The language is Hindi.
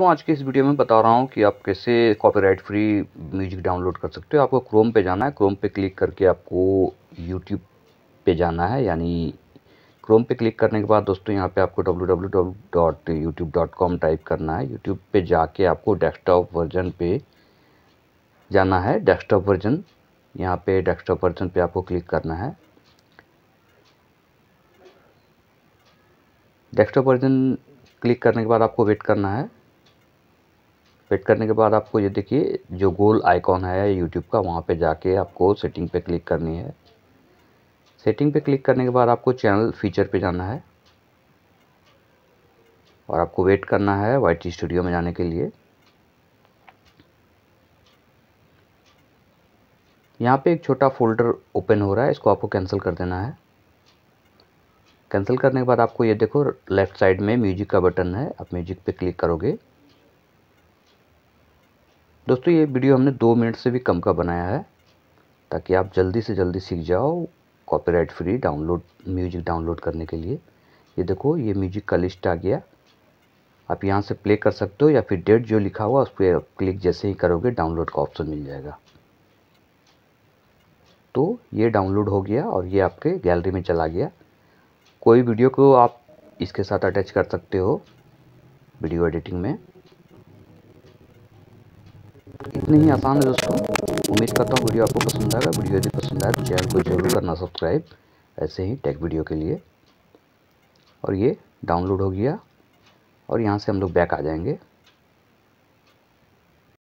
दोस्तों आज के इस वीडियो में बता रहा हूँ कि आप कैसे कॉपीराइट फ्री म्यूजिक डाउनलोड कर सकते हो आपको क्रोम पे जाना है क्रोम पे क्लिक करके आपको यूट्यूब पे जाना है यानी क्रोम पे क्लिक करने के बाद दोस्तों यहाँ पे आपको www.youtube.com टाइप करना है यूट्यूब पे जाके आपको डेस्कटॉप वर्जन पे जाना है डेस्कटॉप वर्जन यहाँ पे डेस्कटॉप वर्जन पे आपको क्लिक करना है डेस्कटॉप वर्जन क्लिक करने के बाद आपको वेट करना है फिट करने के बाद आपको ये देखिए जो गोल आइकॉन है यूट्यूब का वहाँ पे जाके आपको सेटिंग पे क्लिक करनी है सेटिंग पे क्लिक करने के बाद आपको चैनल फीचर पे जाना है और आपको वेट करना है वाइट स्टूडियो में जाने के लिए यहाँ पे एक छोटा फोल्डर ओपन हो रहा है इसको आपको कैंसिल कर देना है कैंसिल करने के बाद आपको ये देखो लेफ़्ट साइड में म्यूजिक का बटन है आप म्यूजिक पे क्लिक करोगे दोस्तों ये वीडियो हमने दो मिनट से भी कम का बनाया है ताकि आप जल्दी से जल्दी सीख जाओ copyright free download music download करने के लिए ये देखो ये म्यूजिक का लिस्ट आ गया आप यहाँ से प्ले कर सकते हो या फिर डेट जो लिखा हुआ उस पर क्लिक जैसे ही करोगे डाउनलोड का ऑप्शन मिल जाएगा तो ये डाउनलोड हो गया और ये आपके गैलरी में चला गया कोई वीडियो को आप इसके साथ अटैच कर सकते हो वीडियो एडिटिंग में इतने ही आसान है दोस्तों उम्मीद करता हूँ वीडियो आपको पसंद आएगा वीडियो यदि पसंद आए तो चैनल को जरूर करना सब्सक्राइब ऐसे ही टेक वीडियो के लिए और ये डाउनलोड हो गया और यहाँ से हम लोग बैक आ जाएंगे